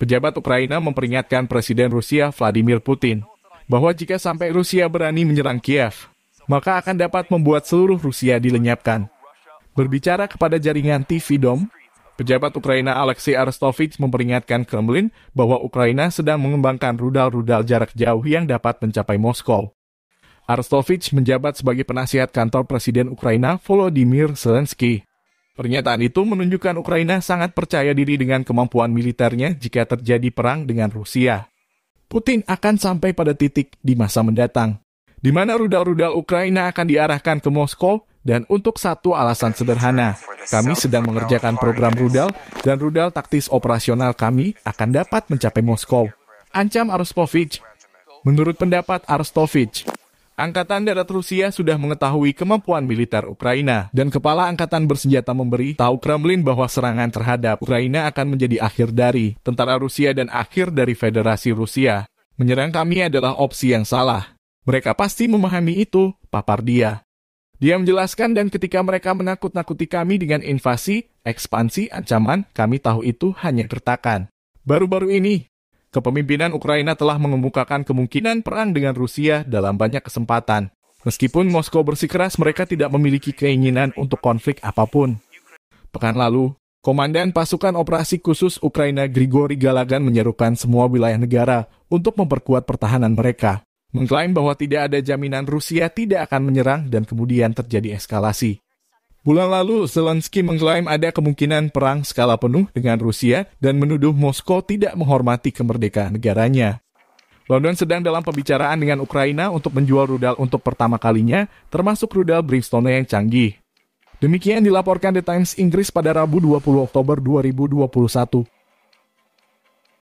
Pejabat Ukraina memperingatkan Presiden Rusia Vladimir Putin bahwa jika sampai Rusia berani menyerang Kiev, maka akan dapat membuat seluruh Rusia dilenyapkan. Berbicara kepada jaringan TV Dom, pejabat Ukraina Alexei Arstovich memperingatkan Kremlin bahwa Ukraina sedang mengembangkan rudal-rudal jarak jauh yang dapat mencapai Moskow. Arstovich menjabat sebagai penasihat kantor Presiden Ukraina Volodymyr Zelensky. Pernyataan itu menunjukkan Ukraina sangat percaya diri dengan kemampuan militernya jika terjadi perang dengan Rusia. Putin akan sampai pada titik di masa mendatang, di mana rudal-rudal Ukraina akan diarahkan ke Moskow dan untuk satu alasan sederhana, kami sedang mengerjakan program rudal dan rudal taktis operasional kami akan dapat mencapai Moskow. Ancam Arstovich. Menurut pendapat Arstovich, Angkatan Darat Rusia sudah mengetahui kemampuan militer Ukraina, dan Kepala Angkatan Bersenjata memberi tahu Kremlin bahwa serangan terhadap Ukraina akan menjadi akhir dari tentara Rusia dan akhir dari Federasi Rusia. Menyerang kami adalah opsi yang salah. Mereka pasti memahami itu, papar dia. Dia menjelaskan dan ketika mereka menakut-nakuti kami dengan invasi, ekspansi, ancaman, kami tahu itu hanya gertakan. Baru-baru ini, kepemimpinan Ukraina telah mengemukakan kemungkinan perang dengan Rusia dalam banyak kesempatan. Meskipun Moskow bersikeras mereka tidak memiliki keinginan untuk konflik apapun. Pekan lalu, Komandan Pasukan Operasi Khusus Ukraina Grigori Galagan menyerukan semua wilayah negara untuk memperkuat pertahanan mereka, mengklaim bahwa tidak ada jaminan Rusia tidak akan menyerang dan kemudian terjadi eskalasi. Bulan lalu, Zelensky mengklaim ada kemungkinan perang skala penuh dengan Rusia dan menuduh Moskow tidak menghormati kemerdekaan negaranya. London sedang dalam pembicaraan dengan Ukraina untuk menjual rudal untuk pertama kalinya, termasuk rudal Brimstone yang canggih. Demikian dilaporkan The Times Inggris pada Rabu 20 Oktober 2021.